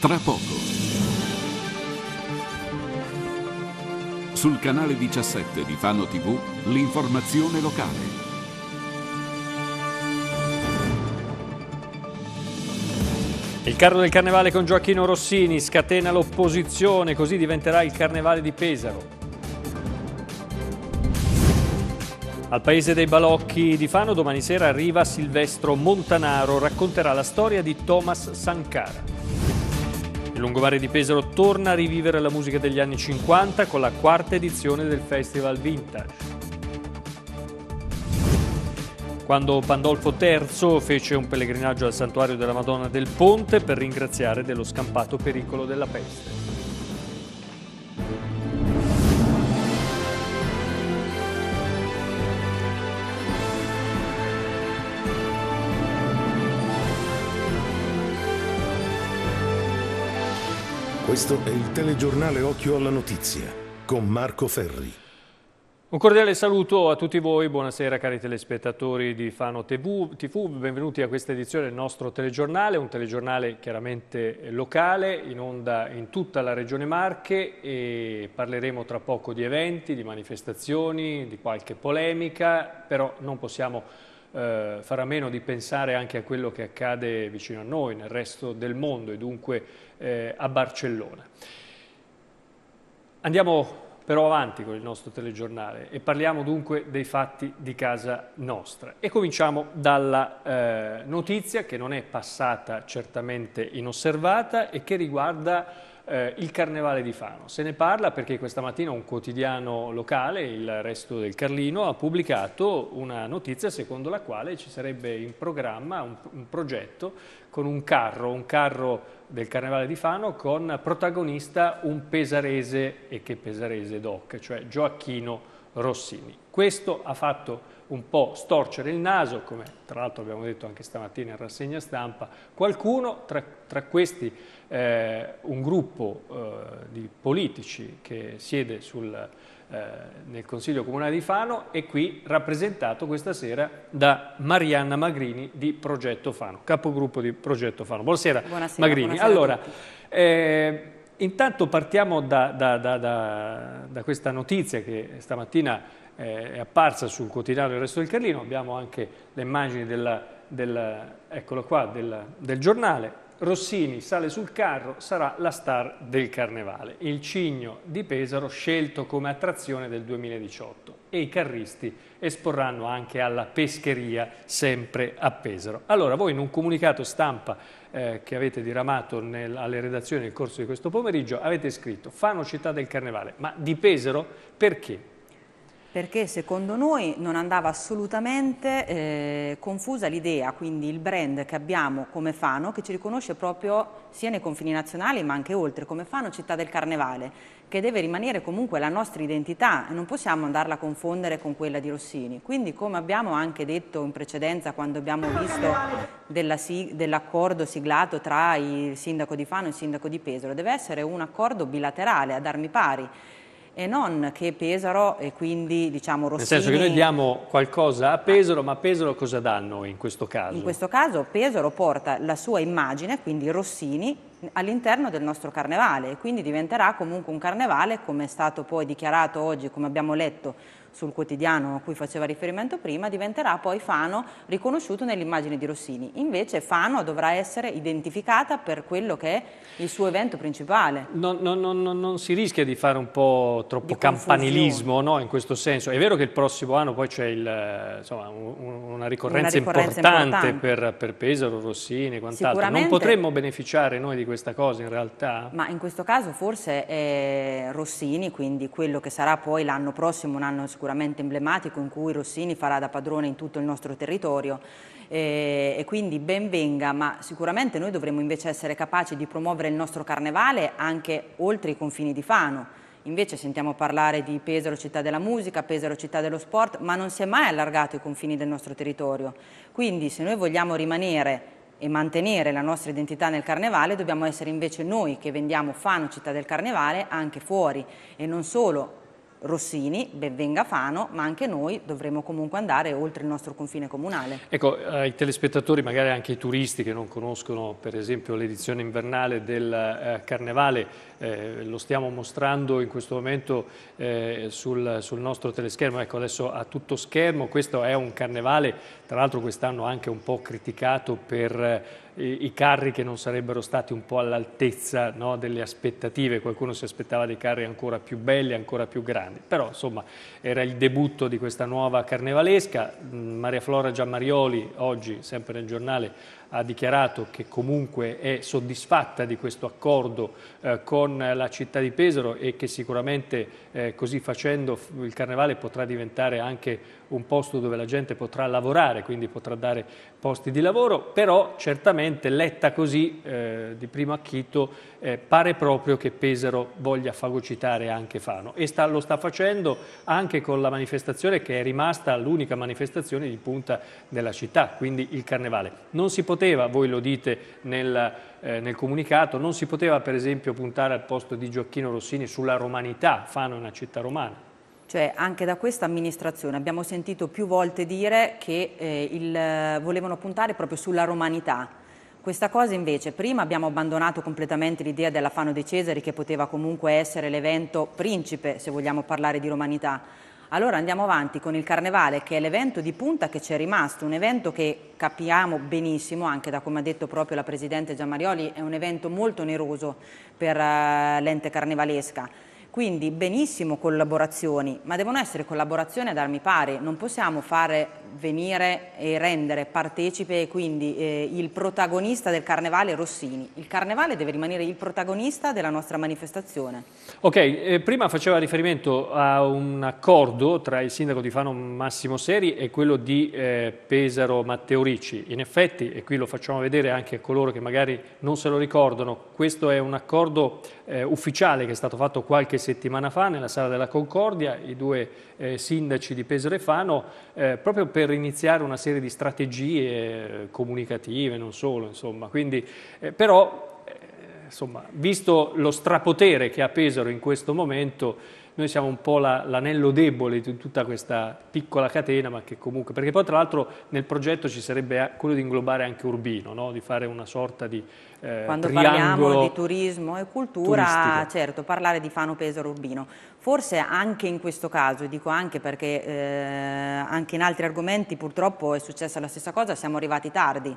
Tra poco. Sul canale 17 di Fano TV, l'informazione locale. Il carro del carnevale con Gioacchino Rossini scatena l'opposizione, così diventerà il carnevale di Pesaro. Al paese dei Balocchi di Fano domani sera arriva Silvestro Montanaro, racconterà la storia di Thomas Sankara. Il Lungomare di Pesaro torna a rivivere la musica degli anni 50 con la quarta edizione del Festival Vintage. Quando Pandolfo III fece un pellegrinaggio al santuario della Madonna del Ponte per ringraziare dello scampato pericolo della peste. Questo è il telegiornale Occhio alla Notizia con Marco Ferri. Un cordiale saluto a tutti voi, buonasera cari telespettatori di Fano TV, TV, benvenuti a questa edizione del nostro telegiornale, un telegiornale chiaramente locale, in onda in tutta la regione Marche e parleremo tra poco di eventi, di manifestazioni, di qualche polemica, però non possiamo eh, fare a meno di pensare anche a quello che accade vicino a noi, nel resto del mondo e dunque eh, a Barcellona. Andiamo però avanti con il nostro telegiornale e parliamo dunque dei fatti di casa nostra. E cominciamo dalla eh, notizia che non è passata certamente inosservata e che riguarda eh, il Carnevale di Fano. Se ne parla perché questa mattina un quotidiano locale, il Resto del Carlino, ha pubblicato una notizia secondo la quale ci sarebbe in programma un, un progetto con un carro, un carro del Carnevale di Fano con protagonista un pesarese e che pesarese doc, cioè Gioacchino Rossini. Questo ha fatto un po' storcere il naso, come tra l'altro abbiamo detto anche stamattina in rassegna stampa, qualcuno, tra, tra questi eh, un gruppo eh, di politici che siede sul, eh, nel Consiglio Comunale di Fano e qui rappresentato questa sera da Marianna Magrini di Progetto Fano, capogruppo di Progetto Fano. Buonasera, buonasera Magrini. Buonasera allora, eh, Intanto partiamo da, da, da, da, questa notizia che stamattina eh, è apparsa sul quotidiano Il Resto del Carlino, abbiamo anche le immagini della, della, qua, della, del giornale, Rossini sale sul carro, sarà la star del carnevale, il cigno di Pesaro scelto come attrazione del 2018 e i carristi esporranno anche alla pescheria sempre a Pesaro. Allora voi in un comunicato stampa eh, che avete diramato nel, alle redazioni nel corso di questo pomeriggio avete scritto Fano città del carnevale, ma di Pesaro perché? perché secondo noi non andava assolutamente eh, confusa l'idea, quindi il brand che abbiamo come Fano, che ci riconosce proprio sia nei confini nazionali ma anche oltre, come Fano città del carnevale, che deve rimanere comunque la nostra identità e non possiamo andarla a confondere con quella di Rossini. Quindi come abbiamo anche detto in precedenza quando abbiamo visto dell'accordo dell siglato tra il sindaco di Fano e il sindaco di Pesaro, deve essere un accordo bilaterale ad armi pari e non che Pesaro e quindi diciamo Rossini... Nel senso che noi diamo qualcosa a Pesaro, ma Pesaro cosa danno in questo caso? In questo caso Pesaro porta la sua immagine, quindi Rossini, all'interno del nostro carnevale e quindi diventerà comunque un carnevale come è stato poi dichiarato oggi, come abbiamo letto sul quotidiano a cui faceva riferimento prima, diventerà poi Fano riconosciuto nell'immagine di Rossini. Invece Fano dovrà essere identificata per quello che è il suo evento principale. Non, non, non, non si rischia di fare un po' troppo campanilismo no? in questo senso. È vero che il prossimo anno poi c'è il, una, una, ricorrenza importante, importante. Per, per Pesaro, Rossini e quant'altro. Non potremmo beneficiare noi di questa cosa in realtà. Ma in questo caso forse è Rossini, quindi quello che sarà poi l'anno prossimo, un anno sicuramente emblematico in cui Rossini farà da padrone in tutto il nostro territorio e, eh, e quindi ben venga, ma sicuramente noi dovremmo invece essere capaci di promuovere il nostro carnevale anche oltre i confini di Fano. Invece sentiamo parlare di Pesaro città della musica, Pesaro città dello sport, ma non si è mai allargato i confini del nostro territorio. Quindi se noi vogliamo rimanere e mantenere la nostra identità nel carnevale, dobbiamo essere invece noi che vendiamo Fano Città del Carnevale anche fuori e non solo Rossini, benvenga Fano, ma anche noi dovremo comunque andare oltre il nostro confine comunale. Ecco, ai telespettatori, magari anche ai turisti che non conoscono per esempio l'edizione invernale del eh, Carnevale, eh, lo stiamo mostrando in questo momento eh, sul, sul, nostro teleschermo, ecco adesso a tutto schermo, questo è un Carnevale, tra l'altro quest'anno anche un po' criticato per i carri che non sarebbero stati un po' all'altezza no, delle aspettative, qualcuno si aspettava dei carri ancora più belli, ancora più grandi, però insomma era il debutto di questa nuova carnevalesca, Maria Flora Giammarioli oggi sempre nel giornale ha dichiarato che comunque è soddisfatta di questo accordo eh, con la città di Pesaro e che sicuramente eh, così facendo il Carnevale potrà diventare anche un posto dove la gente potrà lavorare, quindi potrà dare posti di lavoro, però certamente letta così eh, di primo acchito eh, pare proprio che Pesaro voglia fagocitare anche Fano e sta, lo sta facendo anche con la manifestazione che è rimasta l'unica manifestazione di punta della città, quindi il Carnevale. Non si potrà poteva, voi lo dite nel, eh, nel, comunicato, non si poteva per esempio puntare al posto di Gioacchino Rossini sulla romanità, Fano è una città romana. Cioè anche da questa amministrazione abbiamo sentito più volte dire che eh, il, volevano puntare proprio sulla romanità. Questa cosa invece, prima abbiamo abbandonato completamente l'idea della Fano dei Cesari che poteva comunque essere l'evento principe, se vogliamo parlare di romanità, allora andiamo avanti con il Carnevale che è l'evento di punta che ci è rimasto, un evento che capiamo benissimo, anche da come ha detto proprio la Presidente Giammarioli, è un evento molto oneroso per eh, l'ente carnevalesca. Quindi benissimo collaborazioni, ma devono essere collaborazioni ad armi pari, non possiamo fare venire e rendere partecipe quindi eh, il protagonista del carnevale Rossini. Il carnevale deve rimanere il protagonista della nostra manifestazione. Ok, eh, prima faceva riferimento a un accordo tra il sindaco di Fano Massimo Seri e quello di eh, Pesaro Matteo Ricci. In effetti, e qui lo facciamo vedere anche a coloro che magari non se lo ricordano, questo è un accordo eh, ufficiale che è stato fatto qualche qualche settimana fa nella Sala della Concordia i due eh, sindaci di Pesaro e Fano eh, proprio per iniziare una serie di strategie eh, comunicative, non solo, insomma. Quindi, eh, però, eh, insomma, visto lo strapotere che ha Pesaro in questo momento, noi siamo un po' la, l'anello debole di tutta questa piccola catena, ma che comunque, perché poi tra l'altro nel progetto ci sarebbe quello di inglobare anche Urbino, no? di fare una sorta di eh, Quando parliamo di turismo e cultura, turistico. certo, parlare di Fano Pesaro Urbino. Forse anche in questo caso, e dico anche perché eh, anche in altri argomenti purtroppo è successa la stessa cosa, siamo arrivati tardi.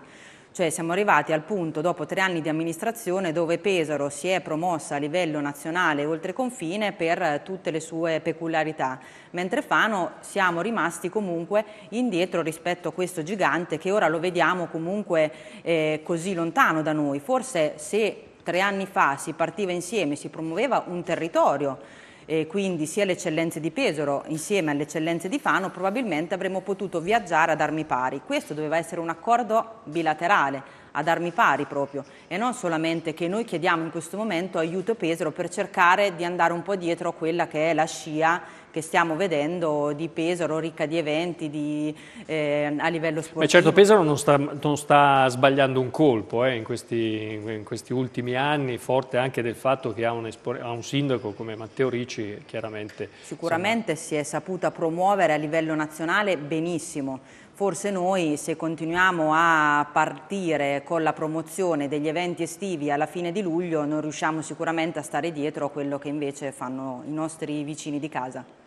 Cioè siamo arrivati al punto, dopo tre anni di amministrazione, dove Pesaro si è promossa a livello nazionale oltre confine per eh, tutte le sue peculiarità, mentre Fano siamo rimasti comunque indietro rispetto a questo gigante che ora lo vediamo comunque eh, così lontano da noi. Forse se tre anni fa si partiva insieme, si promuoveva un territorio eh, quindi sia le eccellenze di Pesaro insieme alle eccellenze di Fano, probabilmente avremmo potuto viaggiare ad armi pari. Questo doveva essere un accordo bilaterale, ad armi pari proprio e non solamente che noi chiediamo in questo momento aiuto Pesaro per cercare di andare un po' dietro a quella che è la scia che stiamo vedendo di Pesaro, ricca di eventi di, eh, a livello sportivo. Ma certo Pesaro non sta, non sta sbagliando un colpo eh, in, questi, in, questi, ultimi anni, forte anche del fatto che ha un, ha un sindaco come Matteo Ricci chiaramente. Sicuramente insomma... si è saputa promuovere a livello nazionale benissimo, forse noi se continuiamo a partire con la promozione degli eventi estivi alla fine di luglio non riusciamo sicuramente a stare dietro a quello che invece fanno i nostri vicini di casa.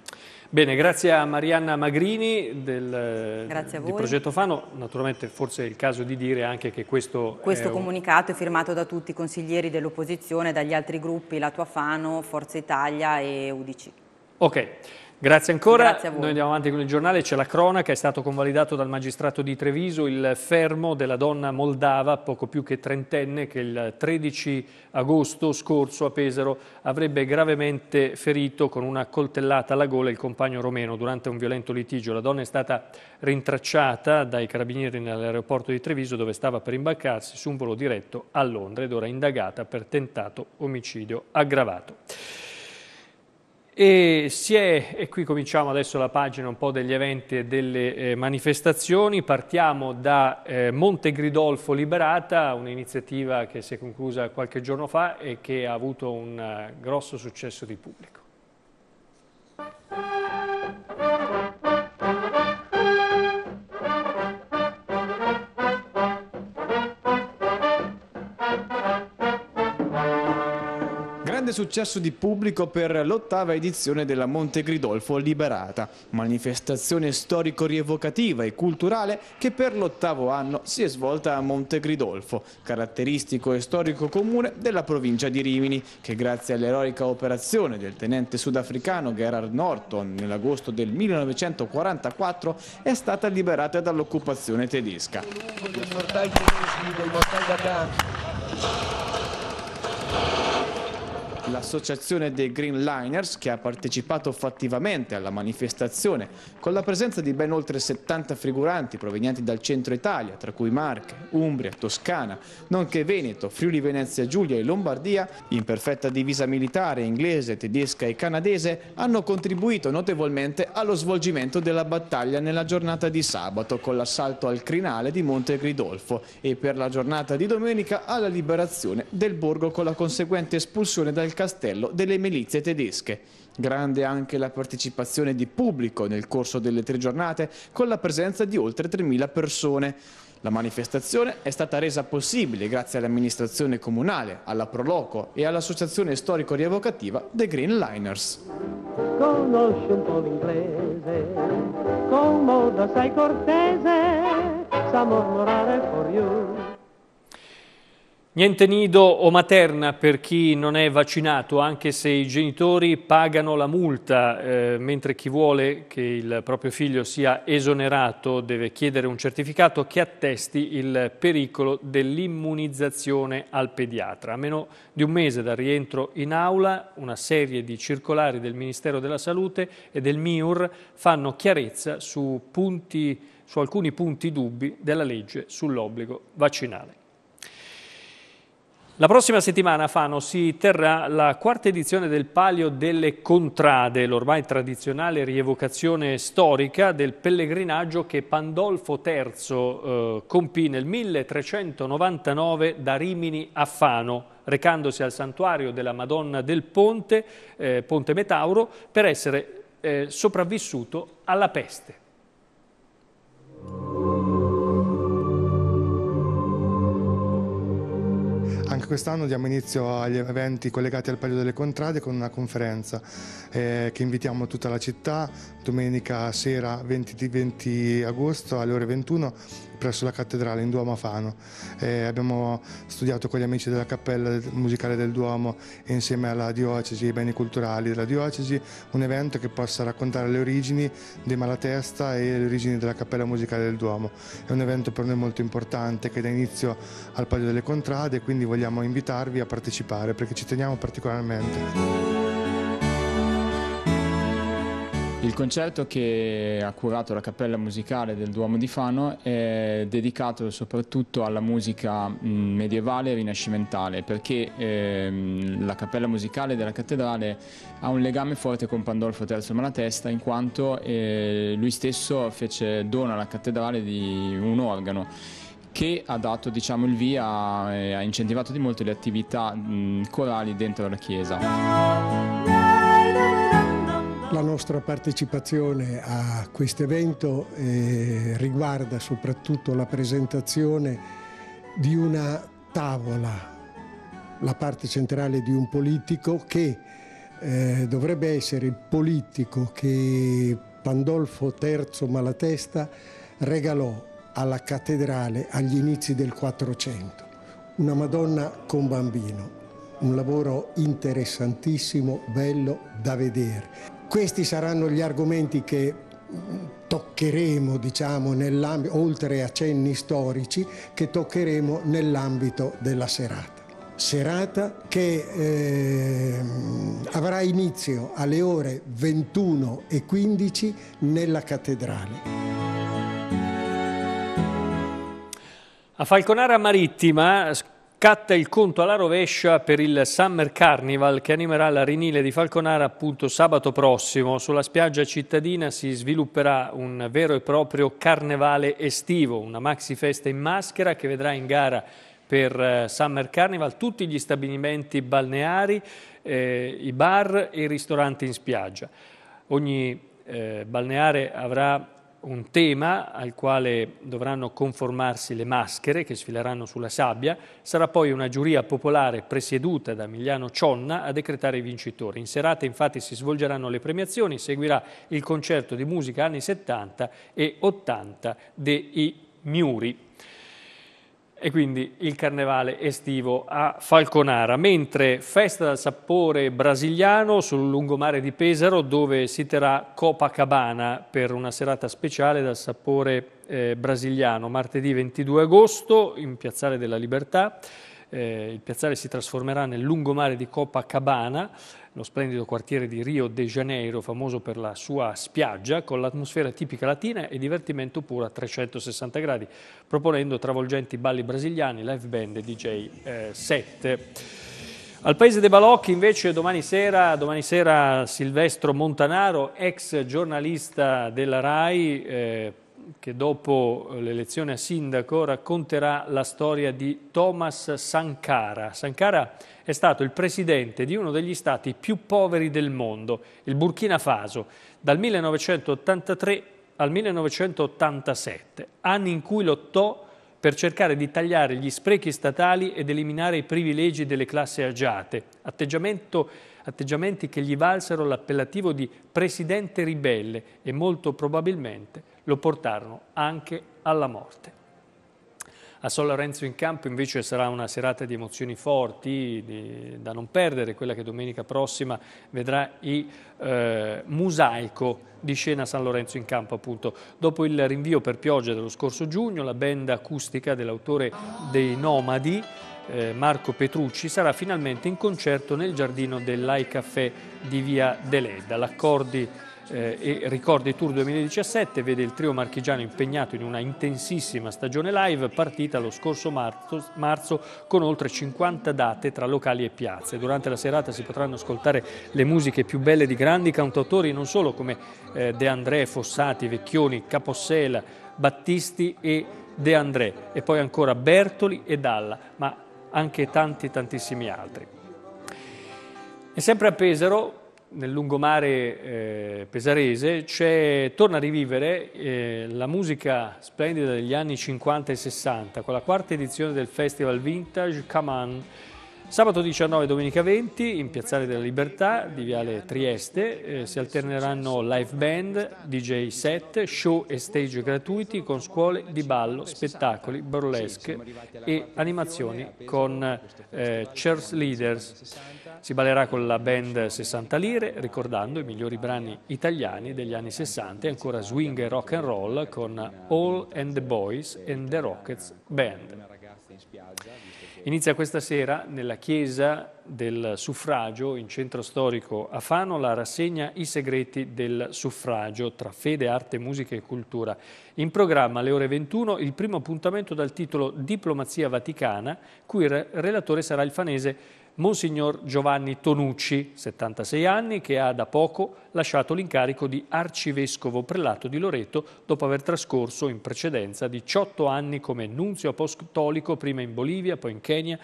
Bene, grazie a Marianna Magrini del, di Progetto Fano, naturalmente forse è il caso di dire anche che questo... Questo è comunicato un... è firmato da tutti i consiglieri dell'opposizione, dagli altri gruppi, la tua Fano, Forza Italia e Udici. Ok. Grazie ancora. Grazie Noi andiamo avanti con il giornale, c'è la cronaca, è stato convalidato dal magistrato di Treviso il fermo della donna moldava, poco più che trentenne, che il 13 agosto scorso a Pesaro avrebbe gravemente ferito con una coltellata alla gola il compagno romeno durante un violento litigio. La donna è stata rintracciata dai carabinieri nell'aeroporto di Treviso dove stava per imbarcarsi su un volo diretto a Londra ed ora indagata per tentato omicidio aggravato. E, è, e, qui cominciamo adesso la pagina un po' degli eventi e delle eh, manifestazioni. Partiamo da eh, Monte Gridolfo Liberata, un'iniziativa che si è conclusa qualche giorno fa e che ha avuto un uh, grosso successo di pubblico. grande successo di pubblico per l'ottava edizione della Montegridolfo Liberata, manifestazione storico-rievocativa e culturale che per l'ottavo anno si è svolta a Montegridolfo, caratteristico e storico comune della provincia di Rimini, che grazie all'eroica operazione del tenente sudafricano Gerard Norton nell'agosto del 1944 è stata liberata dall'occupazione tedesca. L'associazione dei Green Liners, che ha partecipato fattivamente alla manifestazione, con la presenza di ben oltre 70 figuranti provenienti dal centro Italia, tra cui Marche, Umbria, Toscana, nonché Veneto, Friuli Venezia Giulia e Lombardia, in perfetta divisa militare inglese, tedesca e canadese, hanno contribuito notevolmente allo svolgimento della battaglia nella giornata di sabato con l'assalto al crinale di Monte Gridolfo e per la giornata di domenica alla liberazione del borgo con la conseguente espulsione dal castello delle milizie tedesche. Grande anche la partecipazione di pubblico nel corso delle tre giornate, con la presenza di oltre 3.000 persone. La manifestazione è stata resa possibile grazie all'amministrazione comunale, alla Proloco e all'associazione storico-rievocativa The Green Liners. Conosci un po' l'inglese, con moda sei cortese, sa mormorare for you. Niente nido o materna per chi non è vaccinato, anche se i genitori pagano la multa, eh, mentre chi vuole che il proprio figlio sia esonerato deve chiedere un certificato che attesti il pericolo dell'immunizzazione al pediatra. A meno di un mese dal rientro in aula, una serie di circolari del Ministero della Salute e del MIUR fanno chiarezza su, punti, su alcuni punti dubbi della legge sull'obbligo vaccinale. La prossima settimana a Fano si terrà la quarta edizione del Palio delle Contrade, l'ormai tradizionale rievocazione storica del pellegrinaggio che Pandolfo III eh, compì nel 1399 da Rimini a Fano, recandosi al santuario della Madonna del Ponte, eh, Ponte Metauro, per essere eh, sopravvissuto alla peste. quest'anno diamo inizio agli eventi collegati al Palio delle Contrade con una conferenza eh, che invitiamo tutta la città domenica sera 20, 20 agosto alle ore 21 presso la cattedrale in Duomo a Fano. Eh, abbiamo studiato con gli amici della Cappella Musicale del Duomo e insieme alla Diocesi e ai Beni Culturali della Diocesi un evento che possa raccontare le origini di Malatesta e le origini della Cappella Musicale del Duomo. È un evento per noi molto importante che dà inizio al Palio delle Contrade e quindi vogliamo invitarvi a partecipare perché ci teniamo particolarmente. Il concerto che ha curato la cappella musicale del Duomo di Fano è dedicato soprattutto alla musica medievale e rinascimentale perché ehm, la cappella musicale della cattedrale ha un legame forte con Pandolfo III Malatesta in quanto eh, lui stesso fece dono alla cattedrale di un organo che ha dato diciamo, il via e eh, ha incentivato di molto le attività mh, corali dentro la chiesa. La nostra partecipazione a questo evento eh, riguarda soprattutto la presentazione di una tavola, la parte centrale di un politico che eh, dovrebbe essere il politico che Pandolfo III Malatesta regalò alla cattedrale agli inizi del 400, una Madonna con bambino, un lavoro interessantissimo, bello da vedere. Questi saranno gli argomenti che toccheremo, diciamo, oltre a cenni storici, che toccheremo nell'ambito della serata. Serata che eh, avrà inizio alle ore 21.15 nella cattedrale. A Falconara Marittima Scatta il conto alla rovescia per il Summer Carnival che animerà la Rinile di Falconara appunto sabato prossimo. Sulla spiaggia cittadina si svilupperà un vero e proprio carnevale estivo, una maxi festa in maschera che vedrà in gara per eh, Summer Carnival tutti gli stabilimenti balneari, eh, i bar e i ristoranti in spiaggia. Ogni eh, balneare avrà un tema al quale dovranno conformarsi le maschere che sfileranno sulla sabbia, sarà poi una giuria popolare presieduta da Emiliano Cionna a decretare i vincitori. In serata infatti si svolgeranno le premiazioni, seguirà il concerto di musica anni 70 e 80 dei Miuri. E quindi il carnevale estivo a Falconara, mentre festa dal sapore brasiliano sul lungomare di Pesaro dove si terrà Copacabana per una serata speciale dal sapore eh, brasiliano, martedì 22 agosto in Piazzale della Libertà. Eh, il piazzale si trasformerà nel lungomare di Copacabana lo splendido quartiere di Rio de Janeiro, famoso per la sua spiaggia, con l'atmosfera tipica latina e divertimento puro a 360 gradi, proponendo travolgenti balli brasiliani, live band e DJ eh, set. Al Paese dei Balocchi invece domani sera, domani sera Silvestro Montanaro, ex giornalista della RAI, eh, che dopo eh, l'elezione a sindaco racconterà la storia di Thomas Sankara. Sankara è stato il presidente di uno degli stati più poveri del mondo, il Burkina Faso, dal 1983 al 1987, anni in cui lottò per cercare di tagliare gli sprechi statali ed eliminare i privilegi delle classi agiate, atteggiamenti che gli valsero l'appellativo di presidente ribelle e molto probabilmente lo portarono anche alla morte. A San Lorenzo in campo invece sarà una serata di emozioni forti di, da non perdere, quella che domenica prossima vedrà il eh, mosaico di scena San Lorenzo in campo appunto. Dopo il rinvio per pioggia dello scorso giugno, la band acustica dell'autore dei Nomadi eh, Marco Petrucci sarà finalmente in concerto nel giardino dell'AI Caffè di Via Deledda. L'accordi eh, e ricordi tour 2017, vede il trio marchigiano impegnato in una intensissima stagione live partita lo scorso marzo, marzo, con oltre 50 date tra locali e piazze. Durante la serata si potranno ascoltare le musiche più belle di grandi cantautori non solo come eh, De André, Fossati, Vecchioni, Capossela, Battisti e De André e poi ancora Bertoli e Dalla, ma anche tanti tantissimi altri. E sempre a Pesaro nel lungomare eh, pesarese torna a rivivere eh, la musica splendida degli anni 50 e 60 con la quarta edizione del Festival Vintage Come On Sabato 19 e domenica 20 in Piazzale della Libertà di Viale Trieste eh, si alterneranno live band, DJ set, show e stage gratuiti con scuole di ballo, spettacoli, burlesque e animazioni con eh, church leaders. Si ballerà con la band 60 Lire ricordando i migliori brani italiani degli anni 60 e ancora swing e rock and roll con All and the Boys and the Rockets Band. Inizia questa sera nella chiesa del suffragio in centro storico a Fano la rassegna I segreti del suffragio tra fede, arte, musica e cultura. In programma alle ore 21 il primo appuntamento dal titolo Diplomazia Vaticana, cui il relatore sarà il fanese Monsignor Giovanni Tonucci, 76 anni, che ha da poco lasciato l'incarico di arcivescovo prelato di Loreto dopo aver trascorso in precedenza 18 anni come nunzio apostolico prima in Bolivia, poi in Kenya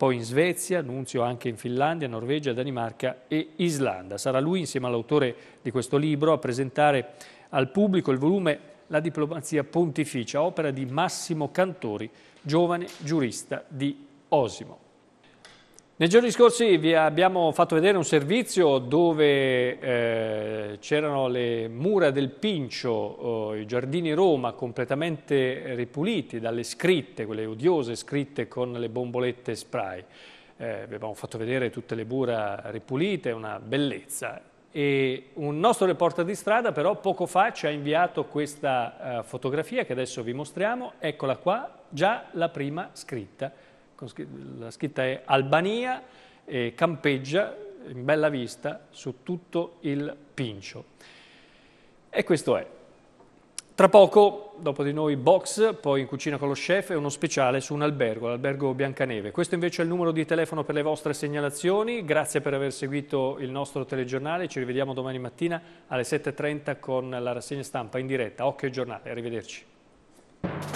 poi in Svezia, nunzio anche in Finlandia, Norvegia, Danimarca e Islanda. Sarà lui, insieme all'autore di questo libro, a presentare al pubblico il volume La diplomazia pontificia, opera di Massimo Cantori, giovane giurista di Osimo. Nei giorni scorsi vi abbiamo fatto vedere un servizio dove eh, c'erano le mura del Pincio, eh, i giardini Roma completamente ripuliti dalle scritte, quelle odiose scritte con le bombolette spray. Eh, vi abbiamo fatto vedere tutte le mura ripulite, una bellezza. E un nostro reporter di strada però poco fa ci ha inviato questa eh, fotografia che adesso vi mostriamo, eccola qua, già la prima scritta la scritta è Albania, e campeggia in bella vista su tutto il Pincio. E questo è. Tra poco, dopo di noi, box, poi in cucina con lo chef e uno speciale su un albergo, l'albergo Biancaneve. Questo invece è il numero di telefono per le vostre segnalazioni. Grazie per aver seguito il nostro telegiornale. Ci rivediamo domani mattina alle 7.30 con la rassegna stampa in diretta. Occhio e giornale. Arrivederci.